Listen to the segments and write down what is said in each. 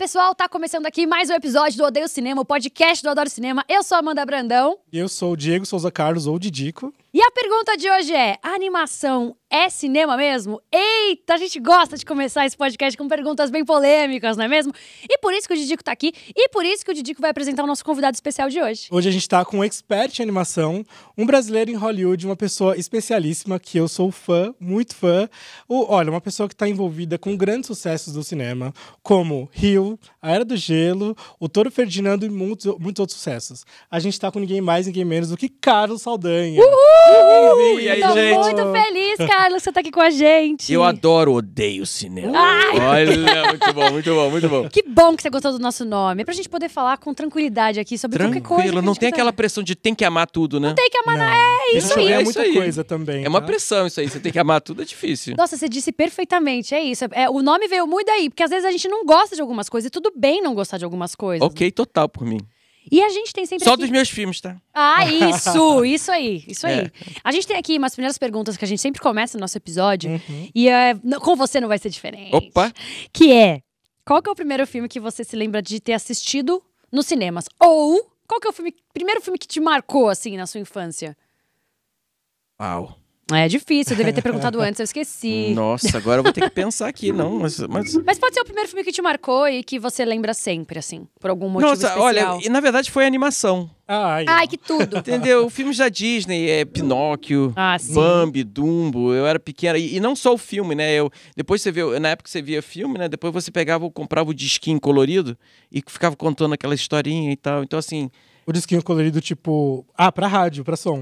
pessoal, tá começando aqui mais um episódio do Odeio Cinema, o podcast do Adoro Cinema. Eu sou Amanda Brandão. E eu sou o Diego Souza Carlos, ou Didico. E a pergunta de hoje é: a animação é cinema mesmo? Eita, a gente gosta de começar esse podcast com perguntas bem polêmicas, não é mesmo? E por isso que o Didico tá aqui e por isso que o Didico vai apresentar o nosso convidado especial de hoje. Hoje a gente tá com um expert em animação, um brasileiro em Hollywood, uma pessoa especialíssima que eu sou fã, muito fã. O, olha, uma pessoa que tá envolvida com grandes sucessos do cinema, como Rio, A Era do Gelo, O Toro Ferdinando e muitos, muitos outros sucessos. A gente tá com ninguém mais, ninguém menos do que Carlos Saldanha. Uhul! Uhul! E aí, Tô gente? muito feliz, cara! Carlos, você tá aqui com a gente. Eu adoro, odeio cinema. Ai. Olha, muito bom, muito bom, muito bom. Que bom que você gostou do nosso nome. É pra gente poder falar com tranquilidade aqui sobre Tranquilo, qualquer coisa. não tem tá- aquela pressão de tem que amar tudo, né? Não tem que amar, é, é, é isso aí. É, muita coisa também. É uma tá? pressão isso aí, você tem que amar tudo, é difícil. Nossa, você disse perfeitamente, é isso. É, o nome veio muito daí, porque às vezes a gente não gosta de algumas coisas e tudo bem não gostar de algumas coisas. Ok, total por mim. E a gente tem sempre. Só aqui... dos meus filmes, tá? Ah, isso! Isso aí, isso é. aí. A gente tem aqui umas primeiras perguntas que a gente sempre começa no nosso episódio. Uhum. E é, com você não vai ser diferente. Opa! Que é: qual que é o primeiro filme que você se lembra de ter assistido nos cinemas? Ou qual que é o filme, primeiro filme que te marcou, assim, na sua infância? Uau! É difícil, eu devia ter perguntado antes, eu esqueci. Nossa, agora eu vou ter que pensar aqui, não. Mas, mas... mas pode ser o primeiro filme que te marcou e que você lembra sempre, assim, por algum motivo Nossa, especial. olha, e na verdade foi a animação. Ai, Ai que tudo. Entendeu? O da Disney é Pinóquio, ah, Bambi, Dumbo. Eu era pequena. E, e, não só o filme, né? Eu, depois você vê, na época você via filme, né? Depois você pegava, comprava o disquinho colorido e ficava contando aquela historinha e tal. Então, assim. O disquinho colorido, tipo. Ah, pra rádio, pra som.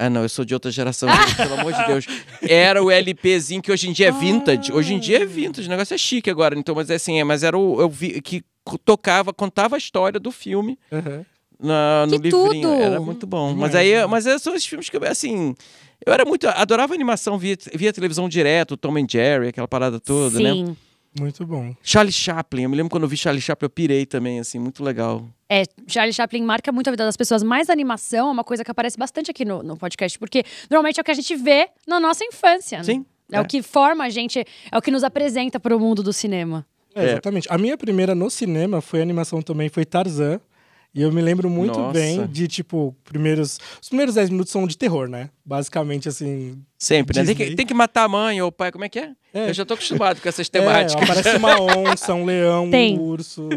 Ah, não, eu sou de outra geração, gente, pelo amor de Deus. Era o LPzinho que hoje em dia é vintage. Hoje em dia é vintage, o negócio é chique agora. Então, mas é assim, é, mas era o eu vi, que tocava, contava a história do filme. Uhum. Na, no que livrinho. Tudo. Era muito bom. Mas aí, mas são esses filmes que assim, eu era muito, adorava animação, via, via televisão direto, Tom and Jerry, aquela parada toda, né? Sim. né? Muito bom. Charlie Chaplin, eu me lembro quando eu vi Charlie Chaplin, eu pirei também, assim, muito legal. É, Charlie Chaplin marca muito a vida das pessoas, mas a animação é uma coisa que aparece bastante aqui no, no podcast, porque normalmente é o que a gente vê na nossa infância. Né? Sim. É, é, o que forma a gente, é o que nos apresenta para o mundo do cinema. É, exatamente. A minha primeira no cinema foi animação também, foi Tarzan. E eu me lembro muito Nossa. bem de, tipo, primeiros. Os primeiros 10 minutos são de terror, né? Basicamente, assim. Sempre, né? Tem que, tem que matar a mãe ou o pai, como é que é? é. Eu já tô acostumado com essas é, temáticas. É, aparece uma onça, um leão, tem. um urso.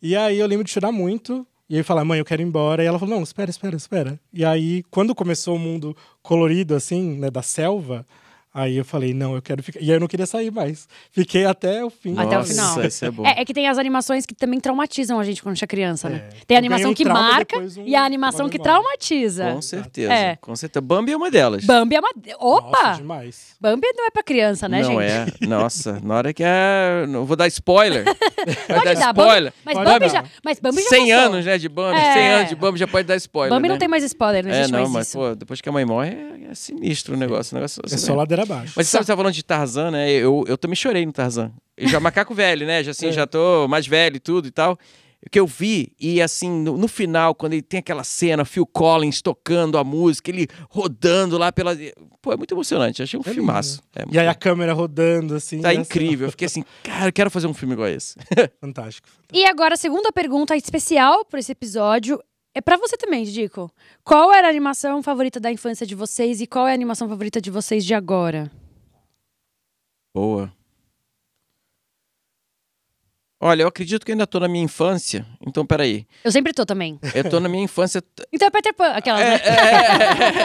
E aí eu lembro de chorar muito. E aí falar, mãe, eu quero ir embora. E ela falou, não, espera, espera, espera. E aí, quando começou o mundo colorido, assim, né, da selva, Aí eu falei, não, eu quero ficar. E aí eu não queria sair mais. Fiquei até o fim. Até o final. Isso é, bom. É, é que tem as animações que também traumatizam a gente quando a gente é criança, né? É. Tem a animação que marca um, e a animação que traumatiza. Com certeza. É. Com certeza. Bambi é uma delas. Bambi é uma. Opa! Nossa, demais. Bambi não é pra criança, né, não gente? Não é. Nossa, na hora que é. Não vou dar spoiler. Vai dar spoiler. Bambi... Mas, Bambi Bambi já... mas Bambi já. 100 passou. anos, né, de Bambi. É. 100 anos de Bambi já pode dar spoiler. Bambi né? não tem mais spoiler, não né? é, existe é, não, mais mas, isso. Pô, depois que a mãe morre, é, é sinistro o negócio. O negócio é assim só ladeira abaixo. Mas você sabe, tá. você tá falando de Tarzan, né? Eu, eu também chorei no Tarzan. Eu já macaco velho, né? Já assim, é. já tô mais velho e tudo e tal. que eu vi, e assim, no, no, final, quando ele tem aquela cena, Phil Collins tocando a música, ele rodando lá pela. Pô, é muito emocionante, achei um é filmaço. É, e aí a câmera rodando, assim. Tá assim, incrível. Eu fiquei assim, cara, eu quero fazer um filme igual esse. Fantástico. fantástico. E agora, a segunda pergunta especial para esse episódio é para você também, Dico. Qual era a animação favorita da infância de vocês e qual é a animação favorita de vocês de agora? Boa. Olha, eu acredito que ainda tô na minha infância, então peraí. Eu sempre tô também. Eu tô na minha infância. então é Peter Pan, aquela. É, né? é,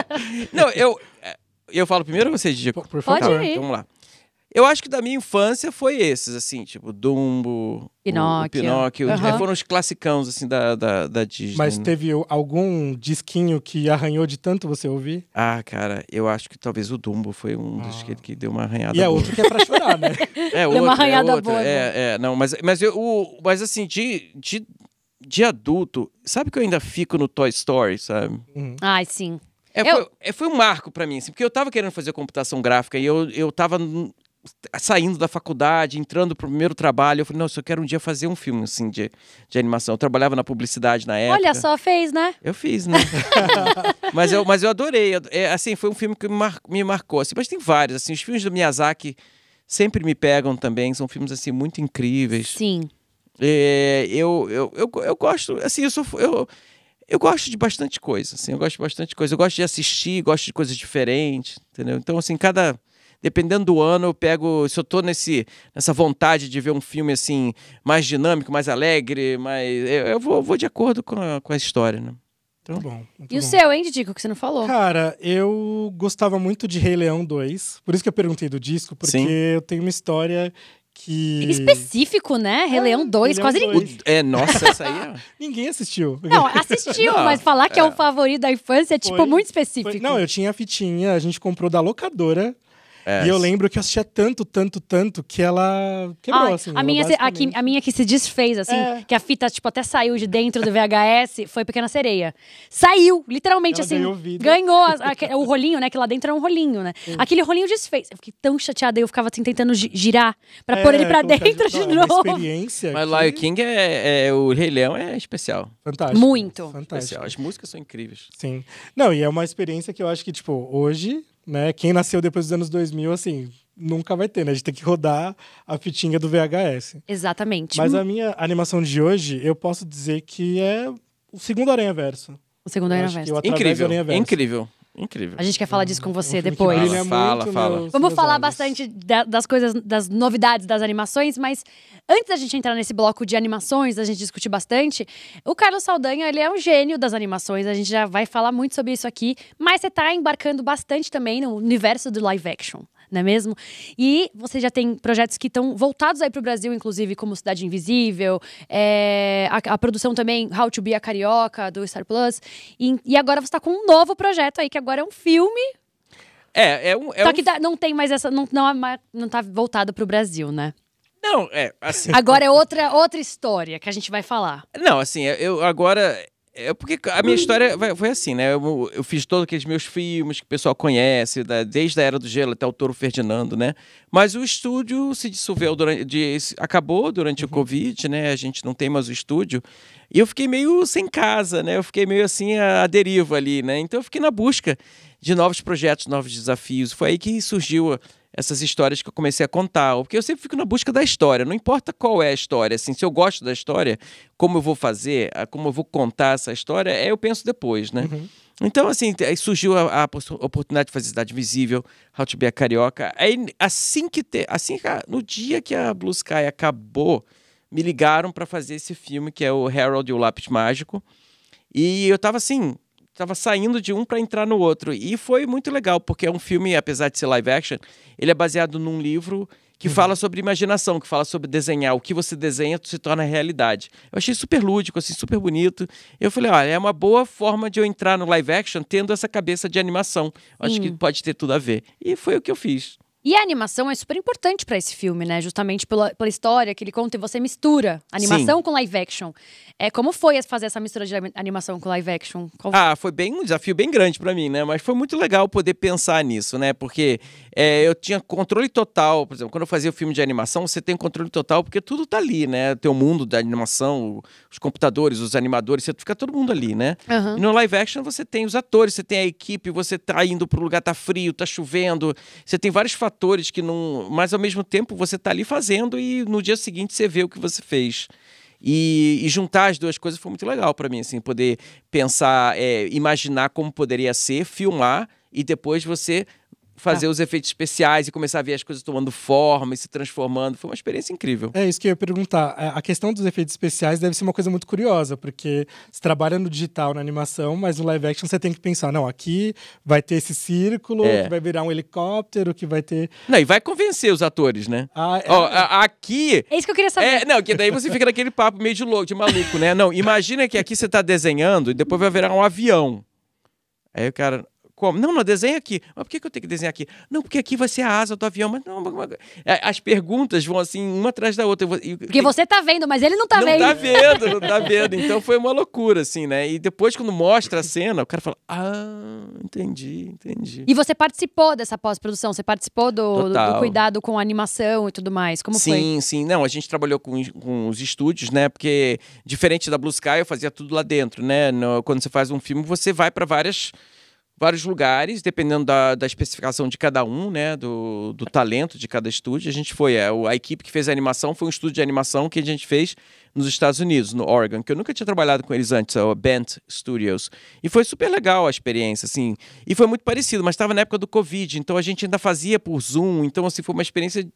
é, Não, eu. É, eu falo primeiro ou você, Dico? Por, favor. Pode tá, ir. Então, vamos lá. Eu acho que da minha infância foi esses, assim, tipo, Dumbo, Pinóquio. O, Pinóquio uhum. Foram os classicãos, assim, da, da, da Disney. Mas né? teve algum disquinho que arranhou de tanto você ouvir? Ah, cara, eu acho que talvez o Dumbo foi um ah. dos que, que deu uma arranhada E é boa. outro que é pra chorar, né? é, outro, deu uma é arranhada é outro, boa. É, né? é, não, mas, mas, eu, o, mas assim, de, de, de adulto, sabe que eu ainda fico no Toy Story, sabe? Uhum. Ai, sim. É, eu... foi, é, foi, um marco para mim, assim, porque eu tava querendo fazer computação gráfica e eu, eu tava saindo da faculdade, entrando pro primeiro trabalho. Eu falei, não, eu só quero um dia fazer um filme, assim, de, de animação. Eu trabalhava na publicidade na época. Olha só, fez, né? Eu fiz, né? mas, eu, mas eu adorei. É, assim, foi um filme que me, mar, me marcou. Assim, mas tem vários, assim, os filmes do Miyazaki sempre me pegam também. São filmes, assim, muito incríveis. Sim. É, eu, eu, eu, eu gosto, assim, eu sou... Eu, eu gosto de bastante coisa, assim, eu gosto de bastante coisa. Eu gosto de assistir, gosto de coisas diferentes, entendeu? Então, assim, cada dependendo do ano, eu pego. Se eu tô nesse, nessa vontade de ver um filme assim, mais dinâmico, mais alegre, mais. Eu, eu vou, vou de acordo com a, com a história, né? Então... Muito tá bom. Muito e bom. o seu, hein, Didico, que você não falou? Cara, eu gostava muito de Rei Leão 2. Por isso que eu perguntei do disco, porque Sim. eu tenho uma história que... Específico, né? Rei é, Leão 2, Leão quase 2. ninguém. É, nossa, essa aí. É- ninguém assistiu. Não, assistiu, não, mas falar que é, é o favorito da infância é, tipo, foi, muito específico. Foi... Não, eu tinha a fitinha, a gente comprou da locadora. É. E eu lembro que eu assistia tanto, tanto, tanto que ela quebrou, Ai, assim. A minha, a, que, a minha que se desfez, assim, é. que a fita, tipo, até saiu de dentro do VHS, foi Pequena Sereia. Saiu, literalmente, ela assim. Ganhou, vida. ganhou a, a, o rolinho, né? Que lá dentro era um rolinho, né? Sim. Aquele rolinho desfez. Eu fiquei tão chateada, eu ficava assim, tentando girar pra é, pôr ele pra dentro de, de novo. Experiência Mas Lion King é, é, O Rei Leão é especial. Fantástico. Muito. Fantástico. Especial. As músicas são incríveis. Sim. Não, e é uma experiência que eu acho que, tipo, hoje né? Quem nasceu depois dos anos 2000, assim, nunca vai ter, né? A gente tem que rodar a fitinha do VHS. Exatamente. Mas a minha animação de hoje, eu posso dizer que é o segundo Aranha Verso. O segundo Aranha Verso. Incrível, incrível. Incrível. A gente quer falar disso com é você depois. Fala, né, fala, fala. Vamos falar olhos. bastante das coisas, das novidades das animações, mas antes da gente entrar nesse bloco de animações, da gente discutir bastante, o Carlos Saldanha, ele é um gênio das animações, a gente já vai falar muito sobre isso aqui, mas você está embarcando bastante também no universo do live action não é mesmo? E você já tem projetos que estão voltados aí para o Brasil, inclusive, como Cidade Invisível, é, a, a, produção também How to Be a Carioca, do Star Plus. E, e agora você está com um novo projeto aí, que agora é um filme. É, é um. É Só um... que dá, não tem mais essa. Não, não, é não tá voltado para o Brasil, né? Não, é, assim. Agora é outra, outra história que a gente vai falar. Não, assim, eu agora é, é porque a minha história foi assim, né? Eu, eu, fiz todos aqueles meus filmes que o pessoal conhece, da, desde a Era do Gelo até o Touro Ferdinando, né? Mas o estúdio se dissolveu durante. De, acabou durante uhum. o Covid, né? A gente não tem mais o estúdio. E eu fiquei meio sem casa, né? Eu fiquei meio assim à, deriva ali, né? Então eu fiquei na busca de novos projetos, novos desafios. Foi aí que surgiu essas histórias que eu comecei a contar. Porque eu sempre fico na busca da história, não importa qual é a história. Assim, se eu gosto da história, como eu vou fazer, como eu vou contar essa história, é, eu penso depois, né? Uhum. Então, assim, surgiu a, a, oportunidade de fazer Cidade Visível, How to Be a Carioca. Aí, assim que... Te, assim que a, no dia que a Blue Sky acabou, me ligaram para fazer esse filme, que é o Harold e o Lápis Mágico. E eu tava assim, estava saindo de um para entrar no outro. E foi muito legal, porque é um filme, apesar de ser live action, ele é baseado num livro que uhum. fala sobre imaginação, que fala sobre desenhar. O que você desenha se torna realidade. Eu achei super lúdico, assim, super bonito. Eu falei, olha, é uma boa forma de eu entrar no live action tendo essa cabeça de animação. Acho uhum. que pode ter tudo a ver. E foi o que eu fiz. E a animação é super importante para esse filme, né? Justamente pela, pela história que ele conta e você mistura animação Sim. com live action. É, como foi fazer essa mistura de animação com live action? Qual... Ah, foi bem um desafio bem grande para mim, né? Mas foi muito legal poder pensar nisso, né? Porque é, eu tinha controle total, por exemplo, quando eu fazia o filme de animação, você tem controle total porque tudo tá ali, né? Tem O mundo da animação, os computadores, os animadores, você fica todo mundo ali, né? Uhum. E no live action você tem os atores, você tem a equipe, você tá indo pro lugar, tá frio, tá chovendo, você tem vários fatores fatores que não. Mas ao mesmo tempo você está ali fazendo e no dia seguinte você vê o que você fez. E, e juntar as duas coisas foi muito legal para mim, assim, poder pensar, é, imaginar como poderia ser, filmar e depois você fazer ah. os efeitos especiais e começar a ver as coisas tomando forma e se transformando. Foi uma experiência incrível. É isso que eu ia perguntar. É, a questão dos efeitos especiais deve ser uma coisa muito curiosa, porque você trabalha no digital, na animação, mas no live action você tem que pensar, não, aqui vai ter esse círculo, é. que vai virar um helicóptero, que vai ter... Não, e vai convencer os atores, né? Ah, é... Ó, aqui... É isso que eu queria saber. É, não, que daí você fica naquele papo meio de louco, de maluco, né? Não, imagina que aqui você está desenhando e depois vai virar um avião. Aí o cara, como? Não, não, desenha aqui. Mas por que, que eu tenho que desenhar aqui? Não, porque aqui vai ser a asa do avião. Mas não, é é? É, as perguntas vão assim, uma atrás da outra. porque você tá vendo, mas ele não tá não vendo. Não tá vendo, não tá vendo. Então foi uma loucura, assim, né? E depois, quando mostra a cena, o cara fala: Ah, entendi, entendi. E você participou dessa pós-produção? Você participou do, do, cuidado com a animação e tudo mais? Como sim, foi? Sim, sim. Não, a gente trabalhou com, com os estúdios, né? Porque diferente da Blue Sky, eu fazia tudo lá dentro, né? No, quando você faz um filme, você vai para várias vários lugares, dependendo da, da especificação de cada um, né? Do, do talento de cada estúdio. A gente foi, é, a equipe que fez a animação foi um estúdio de animação que a gente fez nos Estados Unidos, no Oregon, que eu nunca tinha trabalhado com eles antes, a é Bent Studios. E foi super legal a experiência, assim. E foi muito parecido, mas estava na época do Covid, então a gente ainda fazia por Zoom, então, assim, foi uma experiência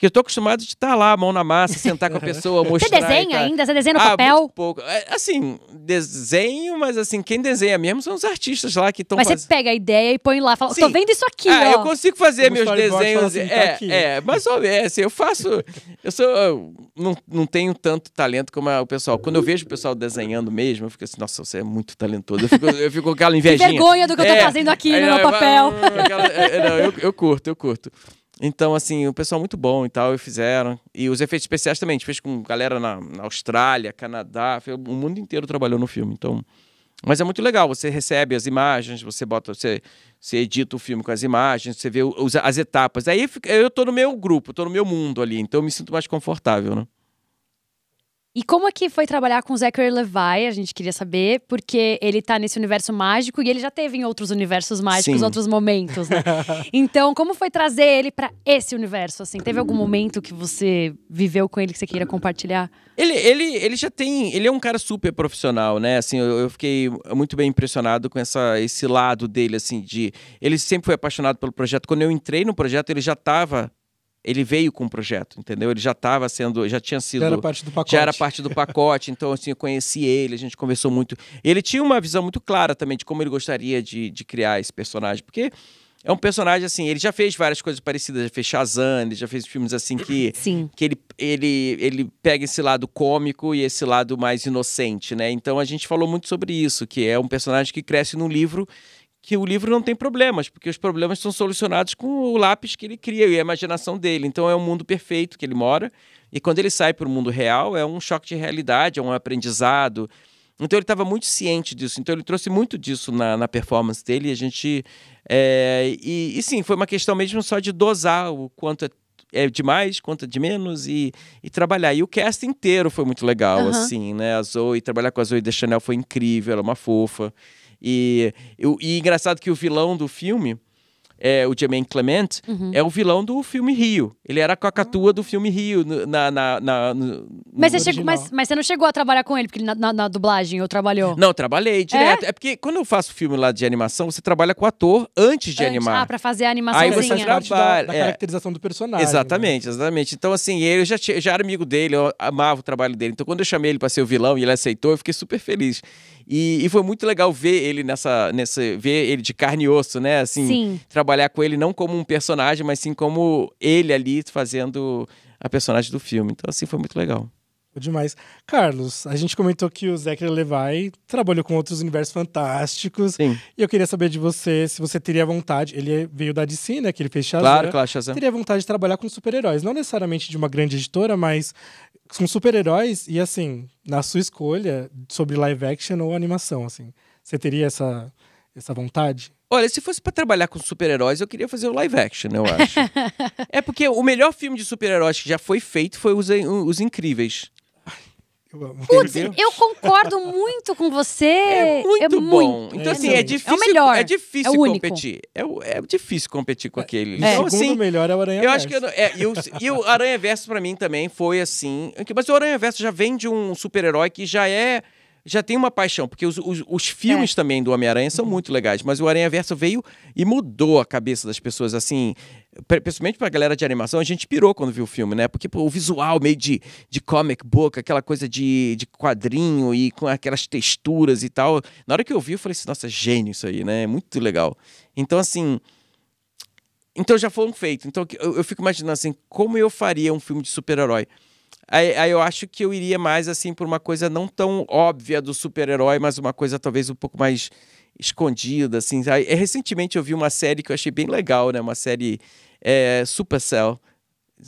que eu estou acostumado de estar tá lá, mão na massa, sentar com a pessoa, mostrar. Você desenha ainda? Você desenha no ah, papel? Muito pouco. É, assim, desenho, mas assim, quem desenha mesmo são os artistas lá que estão Mas faz... você pega a ideia e põe lá, fala, Sim. tô vendo isso aqui, ah, ó. eu consigo fazer Como meus desenhos. Assim, tá é, é, mas ou é, assim, eu faço. Eu sou. Eu não, não tenho tanto talento como o pessoal. Quando eu vejo o pessoal desenhando mesmo, eu fico assim, nossa, você é muito talentoso. Eu fico, eu fico com aquela invejinha. Que vergonha do que eu tô é, fazendo aqui é, no meu papel. Hum, aquela, é, não, eu, eu curto, eu curto. Então, assim, o pessoal muito bom e tal, e fizeram. E os efeitos especiais também, a gente fez com galera na, na Austrália, Canadá, foi, o mundo inteiro trabalhou no filme. Então, mas é muito legal, você recebe as imagens, você bota, você, você edita o filme com as imagens, você vê os, as etapas. Aí eu tô no meu grupo, tô no meu mundo ali, então eu me sinto mais confortável, né? E como é que foi trabalhar com Zachary Levi? A gente queria saber, porque ele tá nesse universo mágico e ele já teve em outros universos mágicos, Sim. outros momentos, né? então, como foi trazer ele para esse universo? Assim, teve algum momento que você viveu com ele que você queira compartilhar? Ele, ele, ele já tem, ele é um cara super profissional, né? Assim, eu, eu fiquei muito bem impressionado com essa, esse lado dele, assim, de ele sempre foi apaixonado pelo projeto. Quando eu entrei no projeto, ele já estava ele veio com o um projeto, entendeu? Ele já estava sendo, já tinha sido. Já era parte do pacote. Já era parte do pacote, então assim, eu conheci ele, a gente conversou muito. Ele tinha uma visão muito clara também de como ele gostaria de, de criar esse personagem, porque é um personagem assim, ele já fez várias coisas parecidas, já fez Shazam, ele já fez filmes assim que Sim. que ele, ele ele pega esse lado cômico e esse lado mais inocente, né? Então a gente falou muito sobre isso, que é um personagem que cresce num livro que o livro não tem problemas, porque os problemas são solucionados com o lápis que ele cria e a imaginação dele. Então é um mundo perfeito que ele mora, e quando ele sai para o mundo real, é um choque de realidade, é um aprendizado. Então ele estava muito ciente disso, então ele trouxe muito disso na, na performance dele. E a gente. É, e, e, sim, foi uma questão mesmo só de dosar o quanto é, é demais, quanto é de menos e, e trabalhar. E o cast inteiro foi muito legal, assim, né? A Zoe, trabalhar com a Zoe de Chanel foi incrível, ela é uma fofa. E, e, e engraçado que o vilão do filme, é, o Jermaine Clement, uhum. é o vilão do filme Rio. Ele era a cacatua ah. do filme Rio na, na, na no, mas, no você chegou, mas, mas, você não chegou a trabalhar com ele porque na, na, na dublagem ou trabalhou? Não, trabalhei direto. É? é? porque quando eu faço filme lá de animação, você trabalha com o ator antes de antes, animar. Ah, pra fazer a animação. Aí você trabalha parte da, da é. caracterização do personagem. Né? Exatamente, né? exatamente. Então, assim, eu já, já era amigo dele, eu amava o trabalho dele. Então, quando eu chamei ele pra ser o vilão e ele aceitou, eu fiquei super feliz. E, e, foi muito legal ver ele nessa, nessa. ver ele de carne e osso, né? Assim, sim. trabalhar com ele não como um personagem, mas sim como ele ali fazendo a personagem do filme. Então, assim, foi muito legal. Demais. Carlos, a gente comentou que o Zachary Levi trabalhou com outros universos fantásticos. Sim. E eu queria saber de você se você teria vontade. Ele veio da DC, né? Que ele fez Shazam. Claro, claro, Shazam. Teria vontade de trabalhar com super-heróis. Não necessariamente de uma grande editora, mas com super-heróis e, assim, na sua escolha sobre live action ou animação, assim. Você teria essa, essa vontade? Olha, se fosse para trabalhar com super-heróis, eu queria fazer o live action, eu acho. é porque o melhor filme de super-heróis que já foi feito foi Os, Os Incríveis. Eu amo. Putz, eu concordo muito com você. É, é muito então, assim, é bom. Muito. Então, é assim, é difícil, é o melhor. É difícil é competir. É, é difícil competir com aquele. É. é. Então, o segundo assim, melhor é o Aranha eu Acho que é, eu, e o Aranha Verso, pra mim, também foi assim. Mas o Aranha Verso já vem de um super-herói que já é já tem uma paixão, porque os, os, os filmes é. também do Homem-Aranha são uhum. muito legais, mas o Aranha Verso veio e mudou a cabeça das pessoas, assim, principalmente pra galera de animação, a gente pirou quando viu o filme, né? Porque pô, o visual meio de, de comic book, aquela coisa de, de quadrinho e com aquelas texturas e tal. Na hora que eu vi, eu falei assim, nossa, gênio isso aí, né? É muito legal. Então, assim. Então já foi um feito. Então eu, eu fico imaginando assim, como eu faria um filme de super-herói? Aí, aí, eu acho que eu iria mais assim por uma coisa não tão óbvia do super-herói, mas uma coisa talvez um pouco mais escondida, assim. Aí, é, recentemente eu vi uma série que eu achei bem legal, né? Uma série é, Supercell.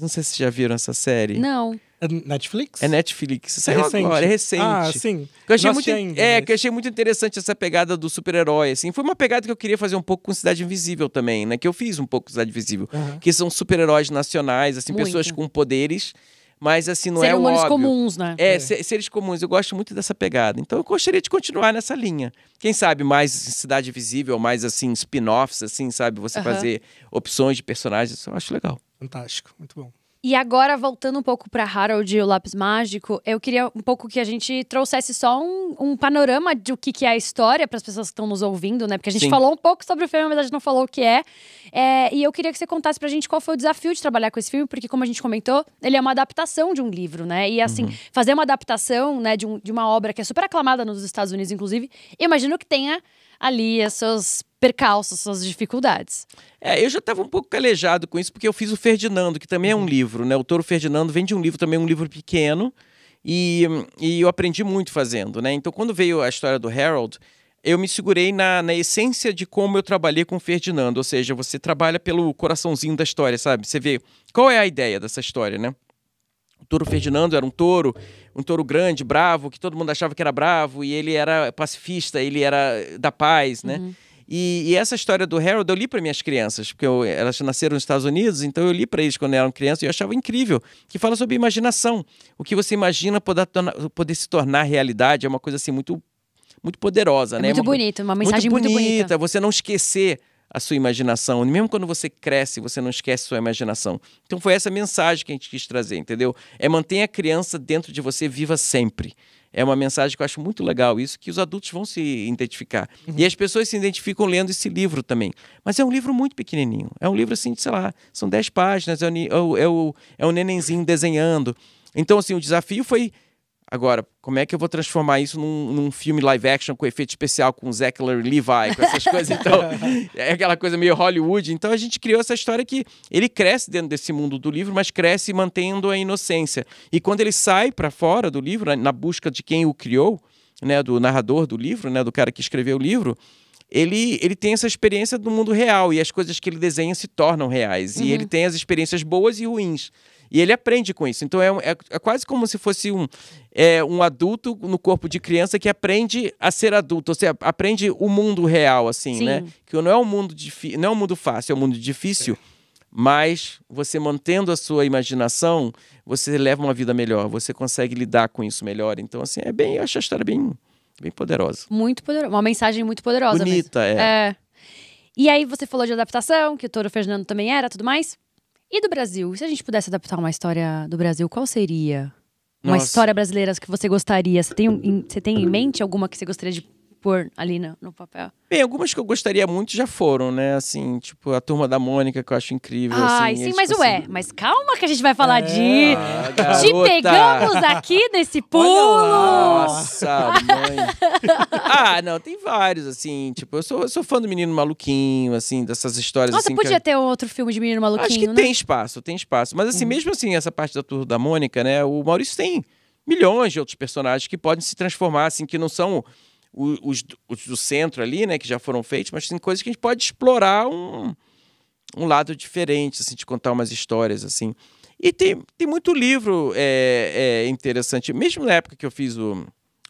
Não sei se vocês já viram essa série. Não. É Netflix? É Netflix. é recente. agora, é recente. Ah, sim. Que eu achei muito, ainda, é, mas... que eu achei muito interessante essa pegada do super-herói, assim. Foi uma pegada que eu queria fazer um pouco com Cidade Invisível também, né? Que eu fiz um pouco com Cidade Invisível. Uhum. Que são super-heróis nacionais, assim, muito. pessoas com poderes mas assim, não é o óbvio. comuns, né? É, é, seres comuns. Eu gosto muito dessa pegada. Então eu gostaria de continuar nessa linha. Quem sabe mais Cidade Visível, mais assim, spin-offs, assim, sabe? Você uh -huh. fazer opções de personagens. Eu acho legal. Fantástico, muito bom. E agora, voltando um pouco para Harold e o Lápis Mágico, eu queria um pouco que a gente trouxesse só um, um panorama do que, que é a história para as pessoas que estão nos ouvindo, né? Porque a gente Sim. falou um pouco sobre o filme, mas a gente não falou o que é. é e eu queria que você contasse para a gente qual foi o desafio de trabalhar com esse filme, porque, como a gente comentou, ele é uma adaptação de um livro, né? E, assim, uhum. fazer uma adaptação né, de, um, de uma obra que é super aclamada nos Estados Unidos, inclusive, imagino que tenha ali as seus percalços, suas dificuldades. É, eu já estava um pouco calejado com isso, porque eu fiz o Ferdinando, que também é um uhum. livro, né? O Touro Ferdinando vem de um livro, também um livro pequeno, e, e eu aprendi muito fazendo, né? Então, quando veio a história do Harold, eu me segurei na, na essência de como eu trabalhei com o Ferdinando, ou seja, você trabalha pelo coraçãozinho da história, sabe? Você vê qual é a ideia dessa história, né? O touro Ferdinando era um touro, um touro grande, bravo, que todo mundo achava que era bravo, e ele era pacifista, ele era da paz, né? Uhum. E, e, essa história do Harold eu li para minhas crianças, porque eu, elas nasceram nos Estados Unidos, então eu li para eles quando eram crianças e eu achava incrível, que fala sobre imaginação. O que você imagina poder, poder se tornar realidade é uma coisa assim muito muito poderosa, né? é né? Muito uma, bonito, uma mensagem muito, bonita, muito bonita. Você não esquecer a sua imaginação. Mesmo quando você cresce, você não esquece sua imaginação. Então foi essa mensagem que a gente quis trazer, entendeu? É manter a criança dentro de você viva sempre. É uma mensagem que eu acho muito legal isso, que os adultos vão se identificar. Uhum. E as pessoas se identificam lendo esse livro também. Mas é um livro muito pequenininho. É um livro assim, de, sei lá, são 10 páginas, é, é o, é o, é o nenenzinho desenhando. Então, assim, o desafio foi Agora, como é que eu vou transformar isso num, num filme live action com efeito especial, com Zack Levi, com essas coisas? Então, é aquela coisa meio Hollywood. Então, a gente criou essa história que ele cresce dentro desse mundo do livro, mas cresce mantendo a inocência. E quando ele sai para fora do livro, na busca de quem o criou, né, do narrador do livro, né, do cara que escreveu o livro, ele, ele tem essa experiência do mundo real e as coisas que ele desenha se tornam reais. Uhum. E ele tem as experiências boas e ruins. E ele aprende com isso. Então é, é, é quase como se fosse um, é, um adulto no corpo de criança que aprende a ser adulto, ou seja, aprende o mundo real, assim, né? Sim. né? Que não é um mundo difícil, não é um mundo fácil, é um mundo difícil. Mas você mantendo a sua imaginação, você leva uma vida melhor, você consegue lidar com isso melhor. Então, assim, é bem, eu acho a história bem, bem poderosa. Muito poderosa, uma mensagem muito poderosa. Bonita, mesmo. é. é. E aí você falou de adaptação, que o Toro Fernando também era, tudo mais. E do Brasil? Se a gente pudesse adaptar uma história do Brasil, qual seria? Uma história brasileira que você gostaria? Você tem, você tem em mente alguma que você gostaria de pôr ali no, no, papel? Bem, algumas que eu gostaria muito já foram, né? Assim, tipo, a Turma da Mônica, que eu acho incrível. Ai, assim, sim, é, mas tipo, ué, assim... mas calma que a gente vai falar é, de... Ah, Te pegamos aqui nesse pulo! Nossa, mãe! ah, não, tem vários, assim, tipo, eu sou, eu sou fã do Menino Maluquinho, assim, dessas histórias, Nossa, assim, podia ter outro filme de Menino Maluquinho, Acho que né? tem espaço, tem espaço. Mas, assim, hum. mesmo assim, essa parte da Turma da Mônica, né, o Maurício tem milhões de outros personagens que podem se transformar, assim, que não são os, os, do centro ali, né, que já foram feitos, mas tem coisas que a gente pode explorar um, um lado diferente, assim, de contar umas histórias, assim. E tem, tem muito livro é, é interessante. Mesmo na época que eu fiz o,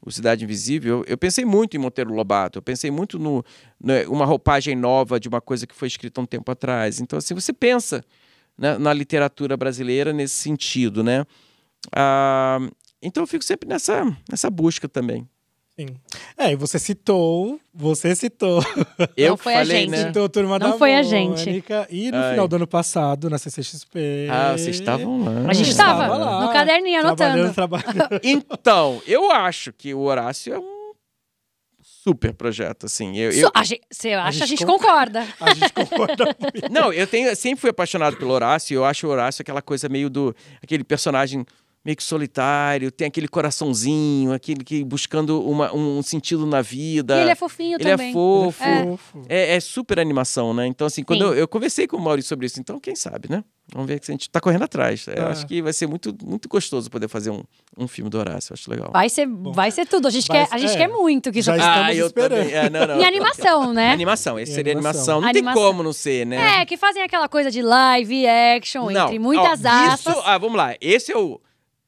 o Cidade Invisível, eu, eu pensei muito em Monteiro Lobato, eu pensei muito no, no, né, uma roupagem nova de uma coisa que foi escrita um tempo atrás. Então, assim, você pensa né, na literatura brasileira nesse sentido, né? Ah, então eu fico sempre nessa, nessa busca também. Sim. É, e você citou, você citou. Eu não foi falei, a gente. Né? Citou Turma não da foi Mônica, a gente. E no Ai. final do ano passado, na CCXP. Ah, vocês estavam lá. A gente estava no caderninho anotando. Trabalhando. então, eu acho que o Horácio é um super projeto, assim. Eu, eu... A gente, você acha? A gente, a gente concorda. concorda. A gente concorda muito. Não, eu tenho, sempre fui apaixonado pelo Horácio. Eu acho o Horácio aquela coisa meio do... Aquele personagem meio que solitário, tem aquele coraçãozinho, aquele que buscando uma, um, sentido na vida. E ele é fofinho ele é também. Ele é fofo. É. é. super animação, né? Então, assim, quando eu, eu, conversei com o Maurício sobre isso, então quem sabe, né? Vamos ver que a gente tá correndo atrás. Eu é. acho que vai ser muito, muito gostoso poder fazer um, um filme do Horácio, acho legal. Vai ser, Bom, vai ser tudo. A gente, vai, quer, a gente quer é. muito que isso aconteça. Ah, eu esperando. não, não, e animação, né? Animação, esse seria animação. animação. Não animação. tem como não ser, né? É, que fazem aquela coisa de live, action, não, entre muitas ó, aspas. Isso, ah, vamos lá. Esse é o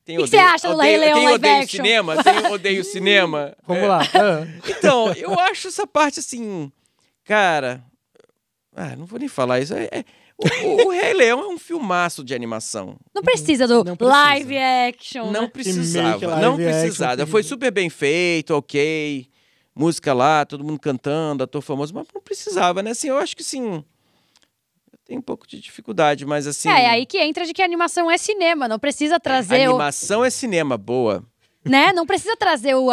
tem o que você acha do Rei Leão tem live odeio action? cinema, tem odeio cinema. Vamos é. lá. Ah. Então, eu acho essa parte assim, cara, ah, não vou nem falar isso. É, é, o, o, Rei Leão é um filmaço de animação. Não precisa do não precisa. live action. Não né? precisava, não precisava. Action, Foi super bem feito, ok. Música lá, todo mundo cantando, ator famoso, mas não precisava, né? Assim, eu acho que sim tem um pouco de dificuldade, mas assim. É, é aí que entra de que a animação é cinema, não precisa trazer. A animação o... é cinema, boa né? Não precisa trazer o, o,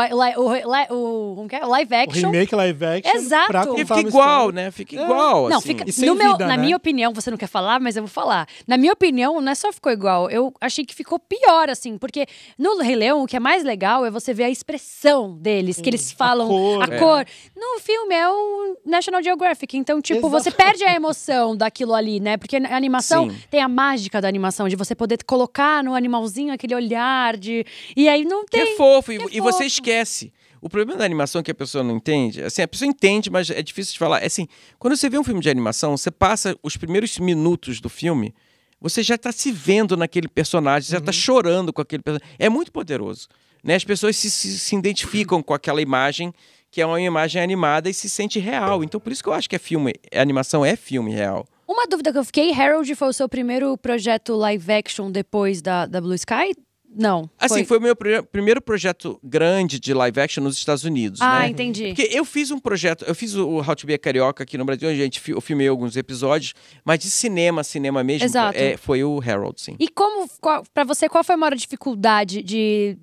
o, o, que é? o live action. O remake live action. Exato. Porque fica igual, né? Fica é. igual. É. Não, assim. fica. No meu, vida, na né? minha opinião, você não quer falar, mas eu vou falar. Na minha opinião, não é só ficou igual. Eu achei que ficou pior, assim, porque no Rei Leão, o que é mais legal é você ver a expressão deles, que eles falam, a cor. A né? é. No filme é o National Geographic. Então, tipo, Exato. você perde a emoção daquilo ali, né? Porque a animação Sim. tem a mágica da animação, de você poder colocar no animalzinho aquele olhar de. E aí não tem é fofo, e, é e fofo. você esquece. O problema da animação é que a pessoa não entende, assim, a pessoa entende, mas é difícil de falar. É assim, quando você vê um filme de animação, você passa os primeiros minutos do filme, você já está se vendo naquele personagem, já está uhum. chorando com aquele personagem. É muito poderoso. Né? As pessoas se, se, se identificam com aquela imagem, que é uma imagem animada e se sente real. Então, por isso que eu acho que é filme, a é animação é filme real. Uma dúvida que eu fiquei, Harold foi o seu primeiro projeto live action depois da, da Blue Sky? Não. Assim, foi, o meu primeiro projeto grande de live action nos Estados Unidos. Ah, né? entendi. Porque eu fiz um projeto, eu fiz o How to Be a Carioca aqui no Brasil, a gente eu filmei alguns episódios, mas de cinema, cinema mesmo, Exato. É, foi o Harold, sim. E como, para você, qual foi a maior dificuldade de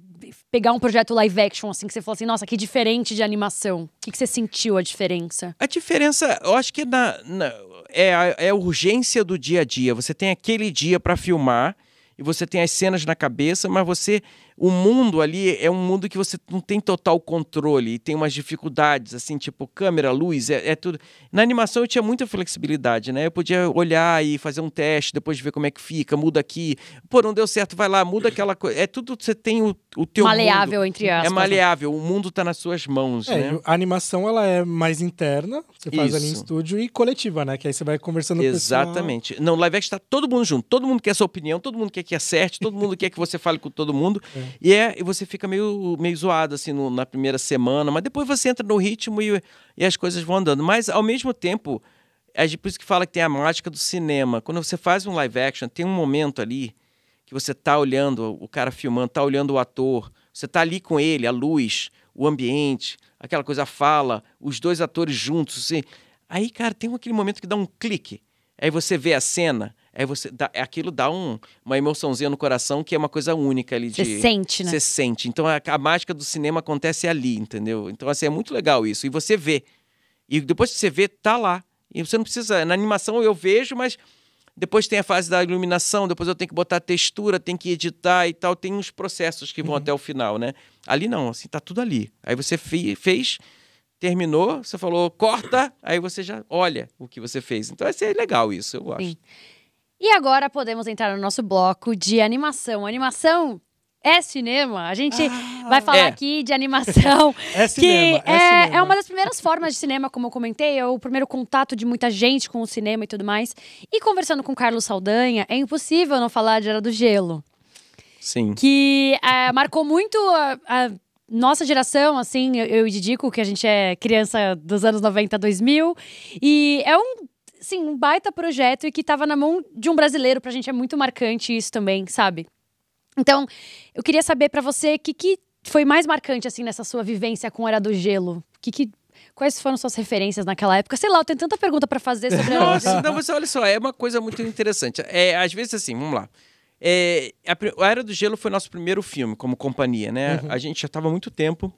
pegar um projeto live action, assim, que você falou assim, nossa, que diferente de animação. O que, que você sentiu a diferença? A diferença, eu acho que é na, na é, a, é a urgência do dia a dia. Você tem aquele dia para filmar e você tem as cenas na cabeça, mas você o mundo ali é um mundo que você não tem total controle e tem umas dificuldades, assim, tipo câmera, luz, é, é, tudo. Na animação eu tinha muita flexibilidade, né? Eu podia olhar e fazer um teste, depois ver como é que fica, muda aqui. Pô, não deu certo, vai lá, muda aquela coisa. É tudo, você tem o, o teu Maleável, mundo. entre é aspas. É maleável, o mundo está nas suas mãos, é, né? A animação, ela é mais interna, você faz Isso. ali em estúdio, e coletiva, né? Que aí você vai conversando Exatamente. com o Exatamente. Não, live action tá todo mundo junto, todo mundo quer sua opinião, todo mundo quer que acerte, todo mundo quer que você fale com todo mundo. É. E, é, e você fica meio, meio zoado assim no, na primeira semana, mas depois você entra no ritmo e, e as coisas vão andando. Mas ao mesmo tempo, é por isso que fala que tem a mágica do cinema. Quando você faz um live action, tem um momento ali que você tá olhando o cara filmando, tá olhando o ator, você tá ali com ele, a luz, o ambiente, aquela coisa fala, os dois atores juntos, assim. Aí, cara, tem aquele momento que dá um clique. Aí você vê a cena Aí você dá, aquilo dá um, uma emoçãozinha no coração que é uma coisa única ali de. Você sente, né? Você sente. Então a, a, mágica do cinema acontece ali, entendeu? Então, assim, é muito legal isso. E você vê. E depois que você vê, tá lá. E você não precisa. Na animação eu vejo, mas depois tem a fase da iluminação, depois eu tenho que botar textura, tenho que editar e tal. Tem uns processos que vão uhum. até o final, né? Ali não, assim, tá tudo ali. Aí você fe fez terminou, você falou corta, aí você já olha o que você fez. Então, vai assim, é legal isso, eu gosto. Sim. E agora podemos entrar no nosso bloco de animação. Animação é cinema. A gente ah, vai falar é. aqui de animação. é cinema, que é, é, cinema. é, uma das primeiras formas de cinema, como eu comentei, é o primeiro contato de muita gente com o cinema e tudo mais. E conversando com Carlos Saldanha, é impossível não falar de Era do Gelo. Sim. Que é, marcou muito a, a nossa geração, assim, eu, eu e Didico, que a gente é criança dos anos 90, 2000. E é um sim, um baita projeto e que estava na mão de um brasileiro. Pra gente é muito marcante isso também, sabe? Então, eu queria saber para você o que, que foi mais marcante, assim, nessa sua vivência com a Era do Gelo? Que, que, quais foram suas referências naquela época? Sei lá, eu tenho tanta pergunta para fazer sobre a Nossa, não, mas olha só, é uma coisa muito interessante. É, às vezes, assim, vamos lá. É, a, a, Era do Gelo foi nosso primeiro filme como companhia, né? Uhum. A gente já estava há muito tempo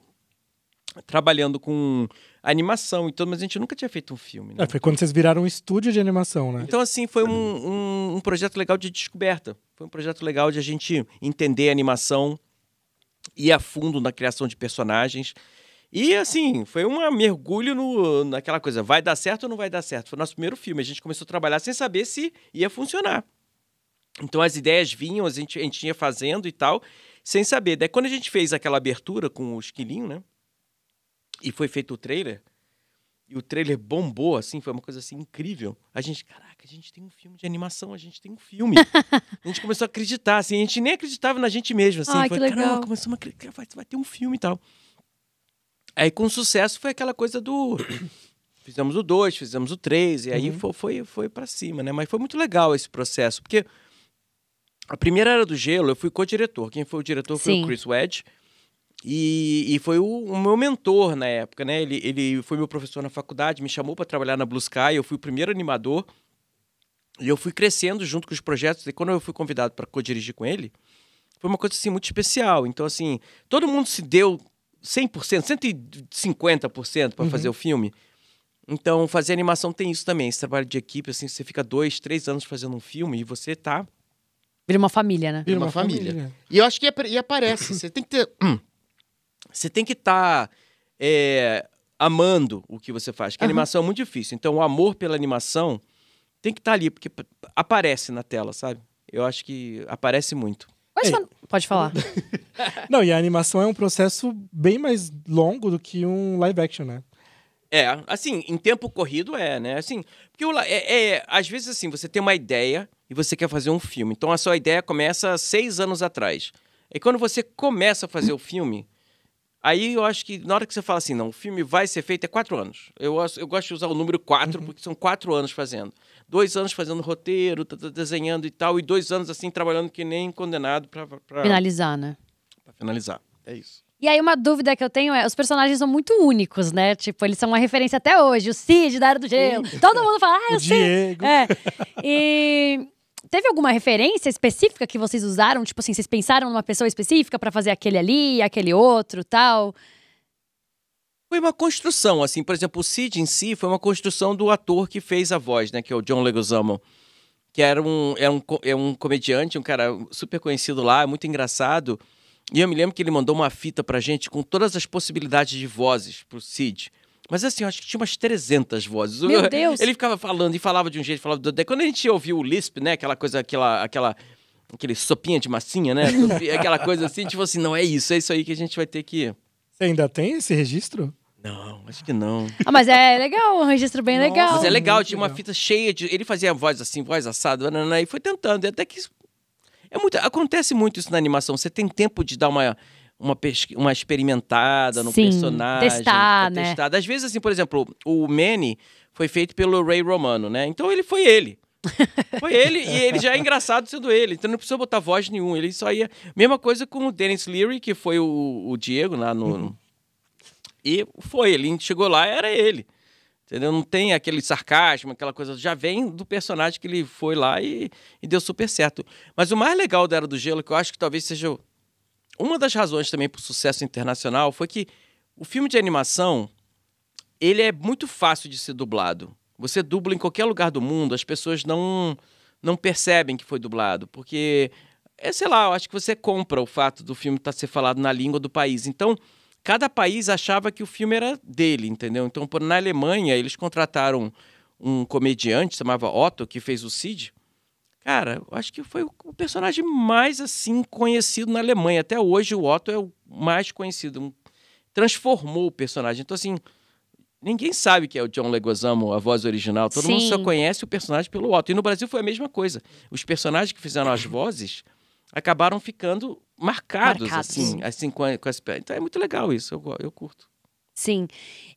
trabalhando com animação e tudo, mas a gente nunca tinha feito um filme. Né? É, foi quando vocês viraram um estúdio de animação, né? Então, assim, foi um, um, um, projeto legal de descoberta. Foi um projeto legal de a gente entender a animação, ir a fundo na criação de personagens. E, assim, foi um mergulho no, naquela coisa, vai dar certo ou não vai dar certo? Foi o nosso primeiro filme, a gente começou a trabalhar sem saber se ia funcionar. Então, as ideias vinham, a gente, a gente ia fazendo e tal, sem saber. Daí, quando a gente fez aquela abertura com o esquilinho, né? E foi feito o trailer. E o trailer bombou, assim, foi uma coisa assim incrível. A gente, caraca, a gente tem um filme de animação, a gente tem um filme. a gente começou a acreditar, assim, a gente nem acreditava na gente mesmo, assim. Ai, foi, que legal. começamos a acreditar, vai, vai ter um filme e tal. Aí com sucesso foi aquela coisa do. fizemos o 2, fizemos o 3, e aí uhum. foi, foi, foi para cima, né? Mas foi muito legal esse processo, porque a primeira era do gelo, eu fui co-diretor. Quem foi o diretor Sim. foi o Chris Wedge. E, e, foi o, o, meu mentor na época, né? Ele, ele foi meu professor na faculdade, me chamou para trabalhar na Blue Sky, eu fui o primeiro animador. E eu fui crescendo junto com os projetos. E quando eu fui convidado para co-dirigir com ele, foi uma coisa assim muito especial. Então, assim, todo mundo se deu 100%, 150% para uhum. fazer o filme. Então, fazer animação tem isso também, esse trabalho de equipe, assim, você fica dois, três anos fazendo um filme e você tá. Vira uma família, né? Vira uma, uma família. família. E eu acho que é, e aparece. você tem que ter. Hum, você tem que estar tá, é, amando o que você faz, que uhum. animação é muito difícil. Então, o amor pela animação tem que estar tá ali, porque aparece na tela, sabe? Eu acho que aparece muito. Ei, pode falar. Não, e a animação é um processo bem mais longo do que um live action, né? É, assim, em tempo corrido é, né? Assim, porque o, é, é, às vezes assim, você tem uma ideia e você quer fazer um filme. Então a sua ideia começa seis anos atrás. E quando você começa a fazer o filme, Aí eu acho que na hora que você fala assim, não, o filme vai ser feito é quatro anos. Eu, eu gosto de usar o número quatro, uhum. porque são quatro anos fazendo. Dois anos fazendo roteiro, tá, tá, desenhando e tal, e dois anos assim, trabalhando que nem condenado para Finalizar, né? Pra finalizar. É isso. E aí, uma dúvida que eu tenho é: os personagens são muito únicos, né? Tipo, eles são uma referência até hoje. O Cid da Era do Gelo. Todo mundo fala, ah, é o Cid. Diego. É. E teve alguma referência específica que vocês usaram? Tipo assim, vocês pensaram numa pessoa específica para fazer aquele ali, aquele outro, tal? Foi uma construção, assim, por exemplo, o Cid em si foi uma construção do ator que fez a voz, né, que é o John Leguizamo, que era um, é um, é um comediante, um cara super conhecido lá, muito engraçado, e eu me lembro que ele mandou uma fita pra gente com todas as possibilidades de vozes pro Cid. Mas assim, eu acho que tinha umas 300 vozes. Meu Deus! Ele ficava falando e falava de um jeito, falava do outro. Quando a gente ouviu o Lisp, né? Aquela coisa, aquela. aquela aquele sopinha de massinha, né? aquela coisa assim, tipo assim, não é isso, é isso aí que a gente vai ter que. Você ainda tem esse registro? Não, acho que não. Ah, mas é legal, um registro bem Nossa, legal. Mas é legal, tinha uma fita cheia de. Ele fazia voz assim, voz assada, né, né, e foi tentando. Até que. É muito... Acontece muito isso na animação. Você tem tempo de dar uma uma, uma experimentada no Sim, personagem. Testar, né? Testada. Às vezes, assim, por exemplo, o Manny foi feito pelo Ray Romano, né? Então ele foi ele. Foi ele e ele já é engraçado sendo ele. Então não precisou botar voz nenhuma. Ele só ia. Mesma coisa com o Dennis Leary, que foi o, o Diego lá no. Uhum. E foi, ele chegou lá era ele. Entendeu? Não tem aquele sarcasmo, aquela coisa. Já vem do personagem que ele foi lá e, e deu super certo. Mas o mais legal da Era do Gelo, que eu acho que talvez seja uma das razões também para o sucesso internacional foi que o filme de animação ele é muito fácil de ser dublado. Você dubla em qualquer lugar do mundo, as pessoas não não percebem que foi dublado, porque é, sei lá, eu acho que você compra o fato do filme estar tá ser falado na língua do país. Então, cada país achava que o filme era dele, entendeu? Então, por, na Alemanha, eles contrataram um comediante, chamava Otto, que fez o Cid, Cara, acho que foi o personagem mais assim conhecido na Alemanha. Até hoje o Otto é o mais conhecido. Transformou o personagem. Então, assim, ninguém sabe que é o John Leguizamo, a voz original. Todo Sim. mundo só conhece o personagem pelo Otto. E no Brasil foi a mesma coisa. Os personagens que fizeram as vozes acabaram ficando marcados, marcados. assim, assim com, a, com a... Então é muito legal isso, eu, eu curto. Sim.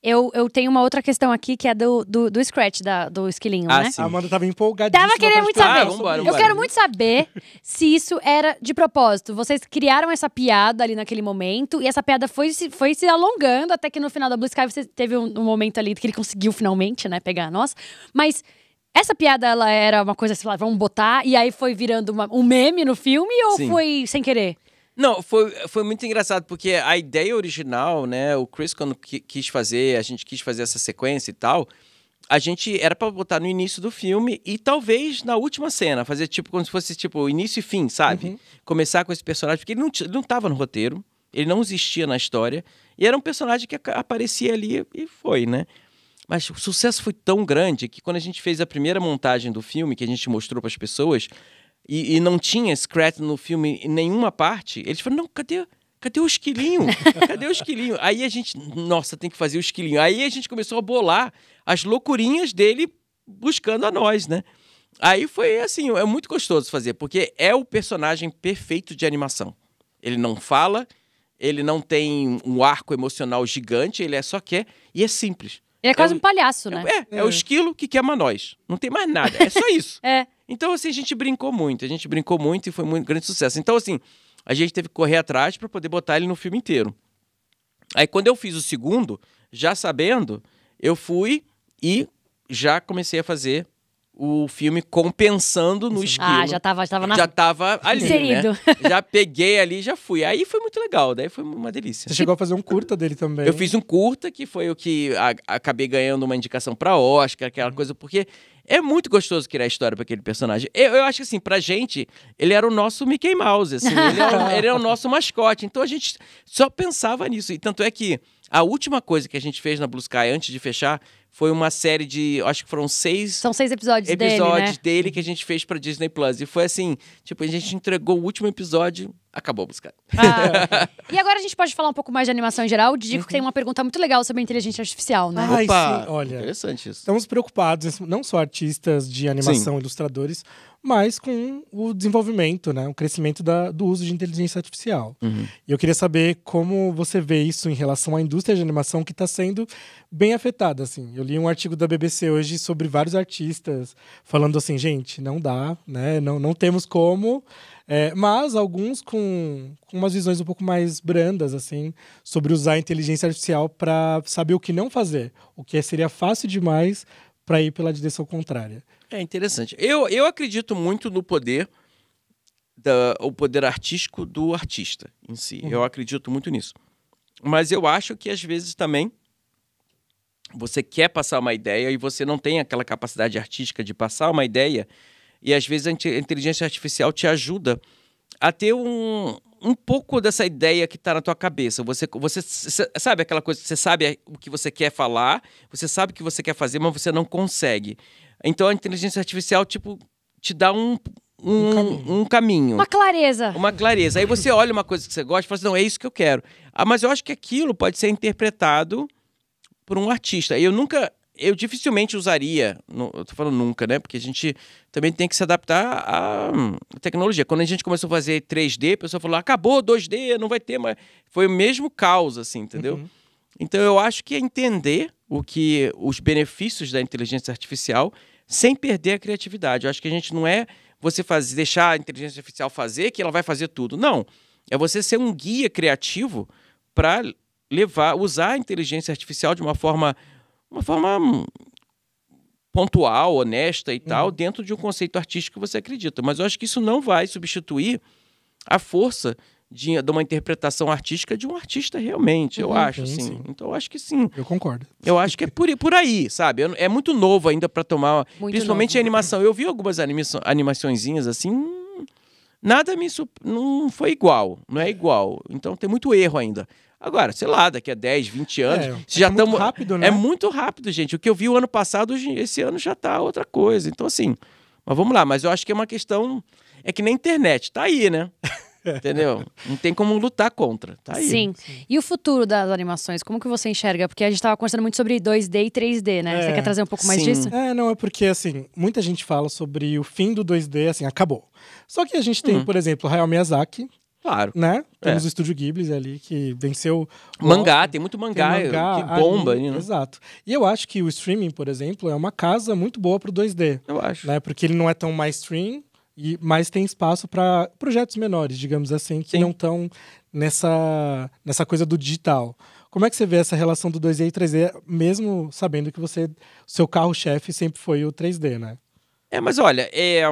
Eu, eu tenho uma outra questão aqui que é do, do, do Scratch, da, do esquilinho, ah, né? Sim. A Amanda tava empolgadíssima. Tava querendo muito saber. Ah, vambora, eu quero muito saber se isso era de propósito. Vocês criaram essa piada ali naquele momento e essa piada foi se, foi se alongando até que no final da Blue Sky você teve um, um momento ali que ele conseguiu finalmente, né, pegar a nossa. Mas. Essa piada, ela era uma coisa, sei lá, vamos botar, e aí foi virando uma, um meme no filme ou sim. foi sem querer? Não, foi, foi muito engraçado, porque a ideia original, né? O Chris, quando quis fazer, a gente quis fazer essa sequência e tal, a gente era para botar no início do filme e talvez na última cena, fazer tipo como se fosse tipo início e fim, sabe? Uhum. Começar com esse personagem, porque ele não, ele não tava no roteiro, ele não existia na história, e era um personagem que aparecia ali e foi, né? Mas o sucesso foi tão grande que quando a gente fez a primeira montagem do filme, que a gente mostrou para as pessoas, e, e, não tinha Scrat no filme em nenhuma parte, eles falaram: não, cadê? Cadê o esquilinho? Cadê o esquilinho? Aí a gente, nossa, tem que fazer o esquilinho. Aí a gente começou a bolar as loucurinhas dele buscando a nós, né? Aí foi assim, é muito gostoso fazer, porque é o personagem perfeito de animação. Ele não fala, ele não tem um arco emocional gigante, ele é só quer e é simples. Ele é quase é, um palhaço, né? É, é, é, o esquilo que queima nós. Não tem mais nada. É só isso. é. Então, assim, a gente brincou muito. A gente brincou muito e foi um grande sucesso. Então, assim, a gente teve que correr atrás para poder botar ele no filme inteiro. Aí, quando eu fiz o segundo, já sabendo, eu fui e já comecei a fazer o filme compensando no esquilo. Ah, já tava, já tava na... Já tava ali, né? Inserido. né? Já peguei ali, já fui. Aí foi muito legal, daí foi uma delícia. Você chegou a fazer um curta dele também. Eu fiz um curta, que foi o que a, acabei ganhando uma indicação para Oscar, aquela uhum. coisa, porque é muito gostoso criar história para aquele personagem. Eu, eu, acho que, assim, pra gente, ele era o nosso Mickey Mouse, assim. Ele era, é ele era é o nosso mascote. Então a gente só pensava nisso. E tanto é que a última coisa que a gente fez na Blue Sky antes de fechar foi uma série de. Acho que foram seis. São seis episódios, episódios dele, né? dele que a gente fez pra Disney Plus. E foi assim: tipo, a gente entregou o último episódio, acabou a música. Ah. e agora a gente pode falar um pouco mais de animação em geral. Digo que tem uhum. uma pergunta muito legal sobre inteligência artificial, né? Ai, Opa, sim. olha. Interessante isso. Estamos preocupados, não só artistas de animação, sim. ilustradores, mas com o desenvolvimento, né, o crescimento da, do uso de inteligência artificial. Uhum. E eu queria saber como você vê isso em relação à indústria de animação que está sendo bem afetada. Assim, eu li um artigo da BBC hoje sobre vários artistas falando assim, gente, não dá, né, não, não temos como. É, mas alguns com, com umas visões um pouco mais brandas, assim, sobre usar a inteligência artificial para saber o que não fazer, o que seria fácil demais para ir pela direção contrária. É interessante. Eu, eu acredito muito no poder da, o poder artístico do artista em si. Uhum. Eu acredito muito nisso. Mas eu acho que às vezes também você quer passar uma ideia e você não tem aquela capacidade artística de passar uma ideia, e às vezes a inteligência artificial te ajuda a ter um, um pouco dessa ideia que está na tua cabeça. Você, você sabe aquela coisa, você sabe o que você quer falar, você sabe o que você quer fazer, mas você não consegue. Então a inteligência artificial, tipo, te dá um, um, um, caminho. um, caminho. Uma clareza. Uma clareza. Aí você olha uma coisa que você gosta e fala assim, não, é isso que eu quero. Ah, mas eu acho que aquilo pode ser interpretado por um artista. Eu nunca, eu dificilmente usaria, eu tô falando nunca, né? Porque a gente também tem que se adaptar à tecnologia. Quando a gente começou a fazer 3D, a pessoa falou, acabou 2D, não vai ter mais. Foi o mesmo caos, assim, entendeu? Uhum. Então eu acho que é entender o que os benefícios da inteligência artificial sem perder a criatividade. Eu acho que a gente não é você fazer, deixar a inteligência artificial fazer, que ela vai fazer tudo. Não. É você ser um guia criativo para levar, usar a inteligência artificial de uma forma, uma forma hum, pontual, honesta e tal, uhum. dentro de um conceito artístico que você acredita. Mas eu acho que isso não vai substituir a força de, de uma interpretação artística de um artista realmente, eu uhum, acho, assim. Sim. Então eu acho que sim. Eu concordo. Eu acho que é por, por aí, sabe? É muito novo ainda para tomar, muito principalmente novo. a animação. Eu vi algumas animaçõezinhas assim, nada me não foi igual, não é igual. Então tem muito erro ainda. Agora, sei lá, daqui a 10, 20 é, anos, é, já estamos muito rápido, é né? É muito rápido, gente. O que eu vi o ano passado, esse ano já tá outra coisa. Então assim, mas vamos lá, mas eu acho que é uma questão é que nem internet, tá aí, né? Entendeu? Não tem como lutar contra. Tá aí. Sim. E o futuro das animações, como que você enxerga? Porque a gente estava conversando muito sobre 2D e 3D, né? É, você quer trazer um pouco mais disso? É, não, é porque, assim, muita gente fala sobre o fim do 2D, assim, acabou. Só que a gente tem, uhum. por exemplo, Hayao Miyazaki, Claro. Né? É. Temos é. o Estúdio Ghibli ali, que venceu. Mangá, Oscar, tem muito mangá, tem mangá que bomba. Ali, né? Exato. E eu acho que o streaming, por exemplo, é uma casa muito boa pro 2D. Eu acho. Né? Porque ele não é tão mainstream, e, mas tem espaço para projetos menores, digamos assim, que Sim. não estão nessa, nessa coisa do digital. Como é que você vê essa relação do 2D e 3D, mesmo sabendo que você seu carro-chefe sempre foi o 3D, né? É, mas olha, é...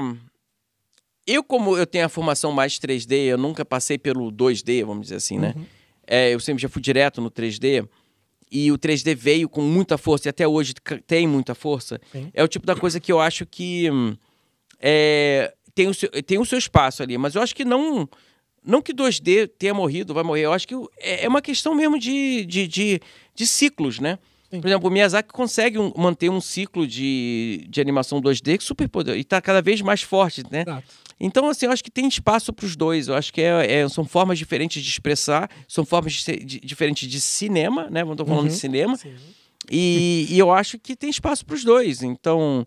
eu como eu tenho a formação mais 3D, eu nunca passei pelo 2D, vamos dizer assim, né? Uhum. É, eu sempre já fui direto no 3D e o 3D veio com muita força e até hoje tem muita força. Sim. É o tipo da coisa que eu acho que hum, é, tem o, seu, tem o seu espaço ali, mas eu acho que não não que 2D tenha morrido, vai morrer. Eu acho que é, é uma questão mesmo de, de, de, de ciclos, né? Sim. Por exemplo, o Miyazaki consegue um, manter um ciclo de, de animação 2D que é super poderoso, e está cada vez mais forte, né? Exato. Então, assim, eu acho que tem espaço para os dois. Eu acho que é, é, são formas diferentes de expressar, são formas de, diferentes de cinema, né? vamos estou falando uhum. de cinema. E, e, eu acho que tem espaço para os dois. Então,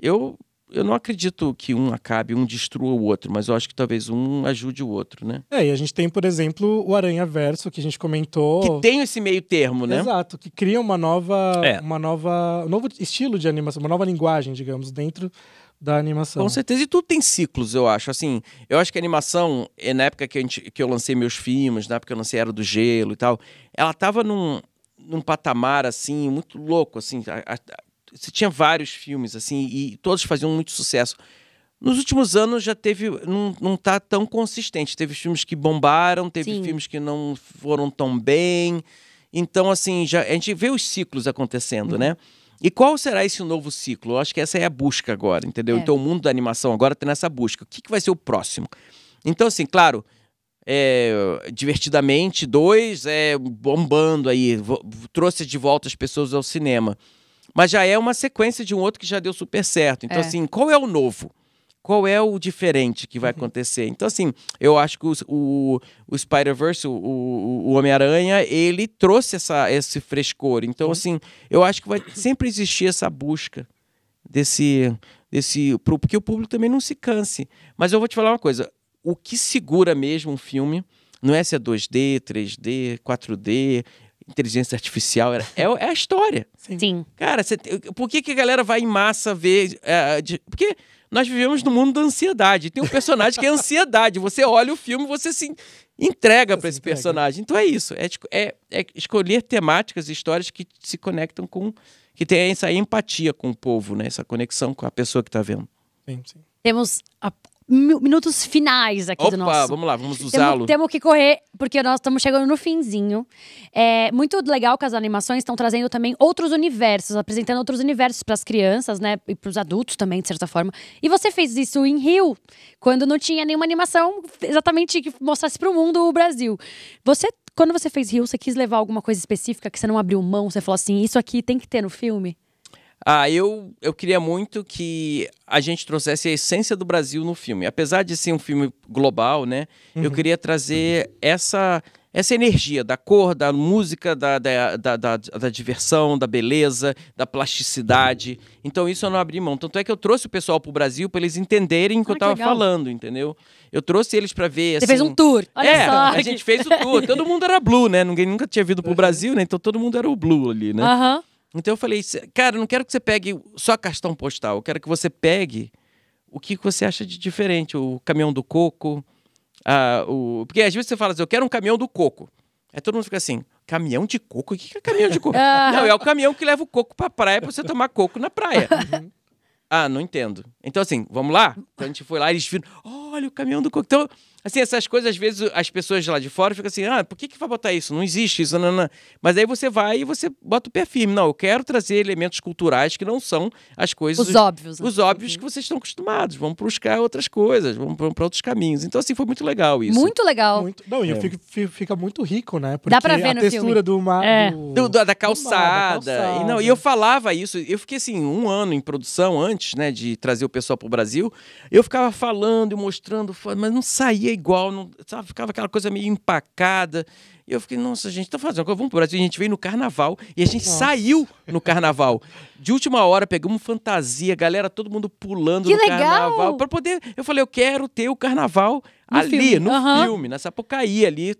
eu eu não acredito que um acabe, um destrua o outro, mas eu acho que talvez um ajude o outro, né? É, e a gente tem, por exemplo, o Aranha Verso, que a gente comentou. Que tem esse meio termo, né? Exato, que cria uma nova, é. uma nova, um novo estilo de animação, uma nova linguagem, digamos, dentro da animação. Com certeza. E tudo tem ciclos, eu acho. Assim, eu acho que a animação, eh, na época que, gente, que eu lancei meus filmes, na época que eu lancei Era do Gelo e tal, ela tava num, num patamar, assim, muito louco, assim. A, a, você tinha vários filmes, assim, e todos faziam muito sucesso. Nos últimos anos já teve. Não, não tá tão consistente. Teve filmes que bombaram, teve Sim. filmes que não foram tão bem. Então, assim, já, a gente vê os ciclos acontecendo, hum. né? E qual será esse novo ciclo? Eu acho que essa é a busca agora, entendeu? É. Então, o mundo da animação agora tem tá essa busca. O que, que vai ser o próximo? Então, assim, claro, é, divertidamente, dois, é, bombando aí, trouxe de volta as pessoas ao cinema. Mas já é uma sequência de um outro que já deu super certo. Então, é. assim, qual é o novo? Qual é o diferente que vai uhum. acontecer? Então, assim, eu acho que o, o, o Spider-Verse, o, o Homem-Aranha, ele trouxe essa, esse frescor. Então, uhum. assim, eu acho que vai sempre existir essa busca desse. desse porque o público também não se canse. Mas eu vou te falar uma coisa: o que segura mesmo um filme não é se é 2D, 3D, 4D, inteligência artificial era, é, é a história. Sim. Sim. Cara, cê, por que, que a galera vai em massa ver. É, de, porque nós vivemos no mundo da ansiedade. Tem um personagem que é ansiedade. Você olha o filme, você se entrega para esse entrega. personagem. Então é isso. É, é, é escolher temáticas e histórias que se conectam com. que tem essa empatia com o povo, né? Essa conexão com a pessoa que está vendo. Sim, sim. Temos a minutos finais aqui Opa, do nosso. vamos lá, vamos usá-lo. Temos, temos, que correr, porque nós estamos chegando no finzinho. É muito legal que as animações estão trazendo também outros universos, apresentando outros universos para as crianças, né? E para os adultos também, de certa forma. E você fez isso em Rio, quando não tinha nenhuma animação exatamente que mostrasse para o mundo o Brasil. Você quando você fez Rio, você quis levar alguma coisa específica que você não abriu mão? Você falou assim, isso aqui tem que ter no filme? Ah, eu, eu queria muito que a gente trouxesse a essência do Brasil no filme. Apesar de ser um filme global, né? Uhum. Eu queria trazer essa essa energia da cor, da música, da, da, da, da, diversão, da beleza, da plasticidade. Então, isso eu não abri mão. Tanto é que eu trouxe o pessoal pro Brasil para eles entenderem o que ah, eu estava falando, entendeu? Eu trouxe eles para ver. Você fez assim, um tour. Olha é, só. A gente fez o tour. Todo mundo era blue, né? Ninguém nunca tinha vindo pro uhum. Brasil, né? Então todo mundo era o blue ali, né? Aham. Então eu falei, cara, não quero que você pegue só cartão postal, eu quero que você pegue o que você acha de diferente, o caminhão do coco, a, o... porque às vezes você fala assim, eu quero um caminhão do coco. Aí todo mundo fica assim, caminhão de coco? O que é caminhão de coco? não, é o caminhão que leva o coco pra praia pra você tomar coco na praia. Uhum. ah, não entendo. Então assim, vamos lá? Então a gente foi lá, eles viram, olha o caminhão do coco. Então Assim, essas coisas, às vezes, as pessoas lá de fora ficam assim, ah, por que, que vai botar isso? Não existe isso, não, não. Mas aí você vai e você bota o pé firme. Não, eu quero trazer elementos culturais que não são as coisas... Os óbvios. Né? Os óbvios uhum. que vocês estão acostumados. Vamos buscar outras coisas, vamos para outros caminhos. Então, assim, foi muito legal isso. Muito legal. Muito, não, e é. fico, fico, fica muito rico, né? Porque Dá pra ver a textura filme. do mar... É. Do, do, da, calçada. Do mar, da calçada. E, não, e eu falava isso, eu fiquei, assim, um ano em produção antes, né, de trazer o pessoal pro Brasil. Eu ficava falando e mostrando, mas não saía igual, não, sabe? Ficava aquela coisa meio empacada. E eu fiquei, nossa, a gente tá fazendo coisa, vamos pro Brasil. E a gente veio no carnaval e a gente nossa. saiu no carnaval. De última hora, pegamos fantasia, galera, todo mundo pulando que no legal. carnaval. para poder. Eu falei, eu quero ter o carnaval no ali, filme. no uhum. filme, na Sapucaí ali,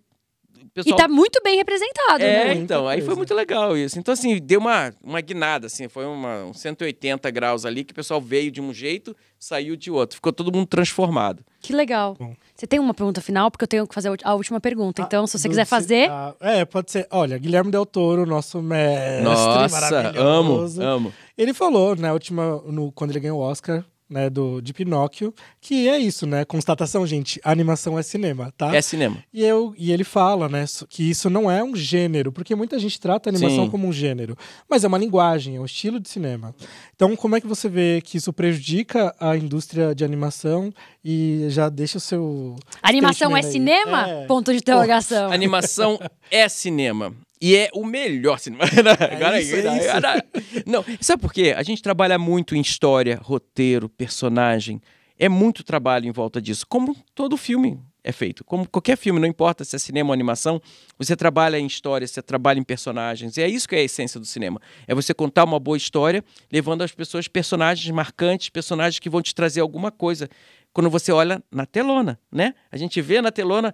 pessoal... E tá muito bem representado, é, né? então, aí foi muito legal isso. Então, assim, deu uma, uma guinada, assim, foi uma, um 180 graus ali, que o pessoal veio de um jeito, saiu de outro. Ficou todo mundo transformado. Que legal. Bom. Você tem uma pergunta final? Porque eu tenho que fazer a última pergunta. Ah, então, se você quiser fazer... Ah, é, pode ser. Olha, Guilherme Del Toro, nosso mestre Nossa, amo, amo. Ele falou, na né, última, no, quando ele ganhou o Oscar, né, do, de Pinóquio, que é isso, né? Constatação, gente, animação é cinema, tá? É cinema. E, eu, e ele fala, né, que isso não é um gênero, porque muita gente trata a animação Sim. como um gênero, mas é uma linguagem, é um estilo de cinema. Então, como é que você vê que isso prejudica a indústria de animação e já deixa o seu. Animação é aí. cinema? É. Ponto de interrogação. Animação é cinema. E é o melhor cinema. É, é isso, é isso. Não, sabe por quê? A gente trabalha muito em história, roteiro, personagem. É muito trabalho em volta disso, como todo filme é feito. Como qualquer filme, não importa se é cinema ou animação, você trabalha em história, você trabalha em personagens. E é isso que é a essência do cinema. É você contar uma boa história, levando as pessoas personagens marcantes, personagens que vão te trazer alguma coisa quando você olha na telona, né? A gente vê na telona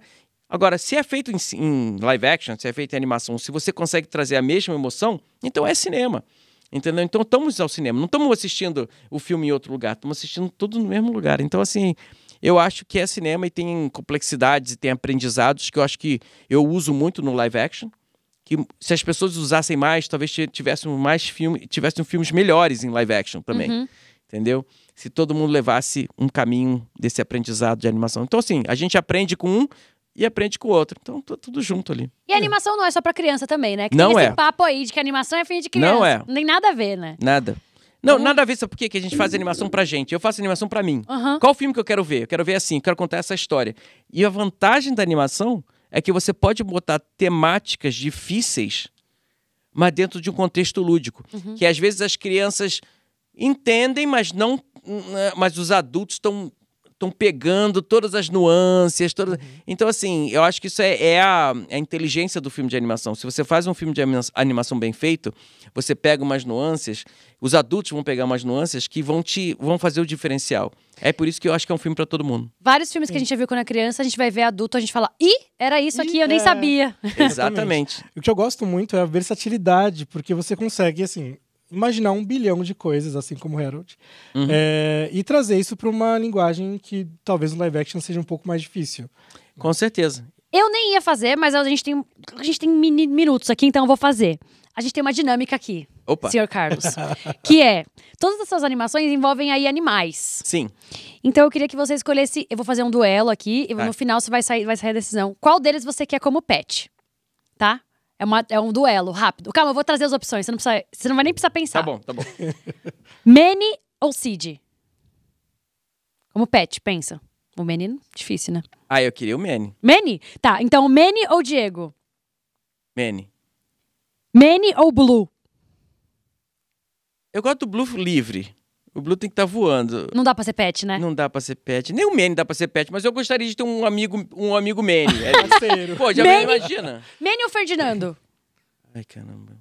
Agora, se é feito em, em, live action, se é feito em animação, se você consegue trazer a mesma emoção, então é cinema. Entendeu? Então estamos ao cinema, não estamos assistindo o filme em outro lugar, estamos assistindo tudo no mesmo lugar. Então, assim, eu acho que é cinema e tem complexidades e tem aprendizados que eu acho que eu uso muito no live action. Que se as pessoas usassem mais, talvez tivessem mais filme, tivessem filmes melhores em live action também. Uhum. Entendeu? Se todo mundo levasse um caminho desse aprendizado de animação. Então, assim, a gente aprende com um, e aprende com o outro. Então, tá tudo junto ali. E a animação não é só para criança também, né? Que não tem é. esse papo aí de que animação é filho de criança. Não é. Nem nada a ver, né? Nada. Não, uhum. nada a ver, sabe por Que a gente faz animação pra gente. Eu faço animação pra mim. Uhum. Qual filme que eu quero ver? Eu quero ver assim, eu quero contar essa história. E a vantagem da animação é que você pode botar temáticas difíceis, mas dentro de um contexto lúdico. Uhum. Que às vezes as crianças entendem, mas não. Mas os adultos estão estão pegando todas as nuances. Todas... Uhum. Então, assim, eu acho que isso é, é a, é a, inteligência do filme de animação. Se você faz um filme de animação bem feito, você pega umas nuances, os adultos vão pegar umas nuances que vão te vão fazer o diferencial. É por isso que eu acho que é um filme para todo mundo. Vários filmes Sim. que a gente já viu quando é criança, a gente vai ver adulto, a gente fala, ih, era isso aqui, eu nem é... sabia. Exatamente. o que eu gosto muito é a versatilidade, porque você consegue, assim, imaginar um bilhão de coisas, assim como Harold, uhum. é, e trazer isso para uma linguagem que talvez no live action seja um pouco mais difícil. Com certeza. Eu nem ia fazer, mas a gente tem, a gente tem mini minutos aqui, então eu vou fazer. A gente tem uma dinâmica aqui, Opa. Carlos, que é todas as suas animações envolvem aí animais. Sim. Então eu queria que você escolhesse, eu vou fazer um duelo aqui e ah. no final você vai sair, vai sair a decisão. Qual deles você quer como pet? Tá? É, uma, é um duelo rápido. Calma, eu vou trazer as opções. Você não, precisa, você não vai nem precisar pensar. Tá bom, tá bom. Manny ou Cid? Como pet, pensa. O menino, difícil, né? Ah, eu queria o Manny. Manny? Tá, então Manny ou Diego? Manny. Manny ou Blue? Eu gosto do Blue livre. O Blue tem que estar tá voando. Não dá pra ser pet, né? Não dá pra ser pet. Nem o Manny dá pra ser pet, mas eu gostaria de ter um amigo, um amigo Manny. É parceiro. Pô, já Manny... imagina. Manny ou Ferdinando? Ai, caramba.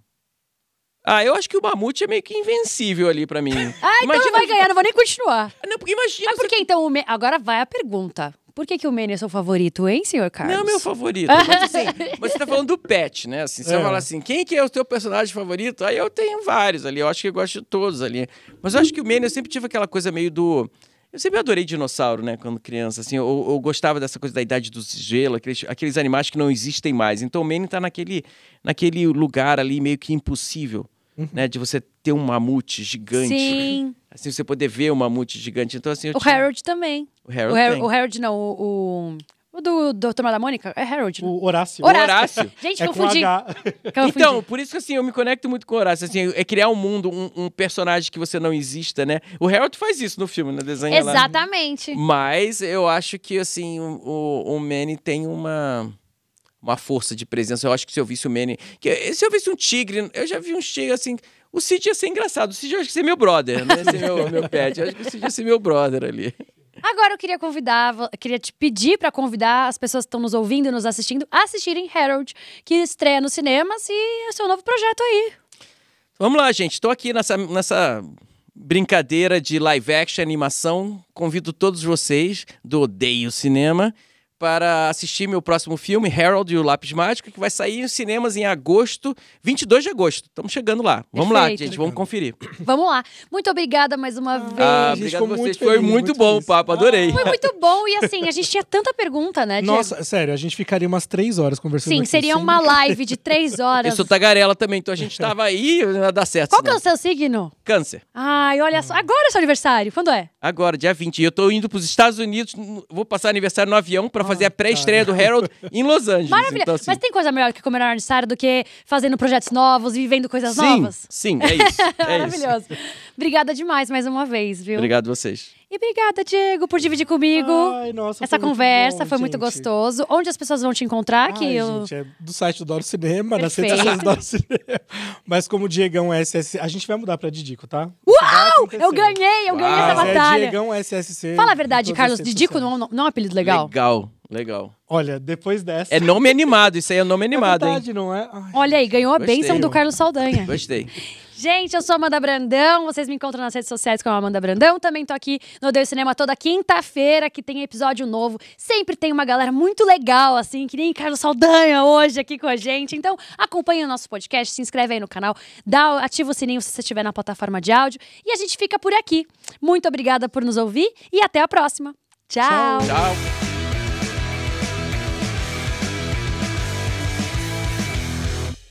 Ah, eu acho que o Mamute é meio que invencível ali pra mim. ah, então imagina... vai ganhar, não vou nem continuar. Não, porque imagina... Mas por que você... então o... Agora vai a pergunta. Por que, que o Mene é seu favorito, hein, senhor Carlos? Não é meu favorito, mas assim, você tá falando do pet, né? Assim, você é. vai falar assim, quem que é o teu personagem favorito? Aí eu tenho vários ali, eu acho que eu gosto de todos ali. Mas eu acho que o Mene, eu sempre tive aquela coisa meio do... Eu sempre adorei dinossauro, né, quando criança, assim, eu, eu gostava dessa coisa da idade do gelo, aqueles, aqueles animais que não existem mais. Então o Mene está naquele, naquele lugar ali meio que impossível, uhum. né? De você ter um mamute gigante. Sim. Assim, você poder ver um mamute gigante. Então, assim, o tinha... Harold também. O Harold, o Harold, o Harold não, o... o... O do, do Turma da Mônica? É Harold. Né? O Horácio. Horácio. Horácio. Gente, é confundi. Então, por isso que assim, eu me conecto muito com o Horácio. Assim, é criar um mundo, um, um personagem que você não exista, né? O Harold faz isso no filme, na desenho né? Exatamente. Lá. Mas eu acho que, assim, o, o, o Manny tem uma uma força de presença. Eu acho que se eu visse o Manny. Que, se eu visse um tigre, eu já vi um tigre assim. O Cid ia ser engraçado. O Cid eu acho que ia ser meu brother, não né? ia ser meu, meu pet. Eu acho que o Cid ia ser meu brother ali. Agora eu queria convidar, queria te pedir para convidar as pessoas que estão nos ouvindo e nos assistindo a assistirem Harold, que estreia nos cinemas e é seu novo projeto aí. Vamos lá, gente. Estou aqui nessa, nessa brincadeira de live action, animação. Convido todos vocês do Odeio Cinema para assistir meu próximo filme, Harold e o Lápis Mágico, que vai sair em cinemas em agosto, 22 de agosto. Estamos chegando lá. Vamos Perfeito. lá, gente, vamos conferir. Vamos lá. Muito obrigada mais uma ah, vez. Ah, obrigado a foi muito, muito bom o papo, adorei. Ah, foi muito bom e assim, a gente tinha tanta pergunta, né, Diego? Nossa, sério, a gente ficaria umas três horas conversando Sim, aqui, seria sim. uma live de três horas. Eu sou tagarela também, então a gente tava aí, ia dar certo. Qual que é o seu signo? Câncer. Ai, olha só. Agora é seu aniversário, quando é? Agora, dia 20. Eu tô indo para os Estados Unidos, vou passar aniversário no avião para fazer a pré-estreia do Harold em Los Angeles. Maravilha. Então, assim... Mas tem coisa melhor que comer comemorar aniversário do que fazendo projetos novos, e vivendo coisas sim, novas? Sim, é isso. É Maravilhoso. Isso. Obrigada demais mais uma vez, viu? Obrigado vocês. E obrigada, Diego, por dividir comigo Ai, nossa, essa foi conversa. Bom, foi gente. muito gostoso. Onde as pessoas vão te encontrar? Ai, que eu... gente, é do site do Doro Cinema, das redes sociais do Doro Cinema. Mas como o Diegão é SSC... A gente vai mudar pra Didico, tá? Uau! Eu ganhei! Eu Uau. ganhei essa é batalha. É Diegão SSC. Fala a verdade, Carlos. Didico não, é não é um apelido legal? Legal. Legal. Olha, depois dessa. É nome animado, isso aí é nome é animado, é verdade, hein? não é? Ai. Olha aí, ganhou a Gostei, bênção do Carlos Saldanha. Gostei. Gente, eu sou Amanda Brandão. Vocês me encontram nas redes sociais com a Amanda Brandão. Também tô aqui no Deus Cinema toda quinta-feira, que tem episódio novo. Sempre tem uma galera muito legal, assim, que nem Carlos Saldanha hoje aqui com a gente. Então, acompanha o nosso podcast, se inscreve aí no canal, dá, ativa o sininho se você estiver na plataforma de áudio. E a gente fica por aqui. Muito obrigada por nos ouvir e até a próxima. Tchau. Tchau. Tchau.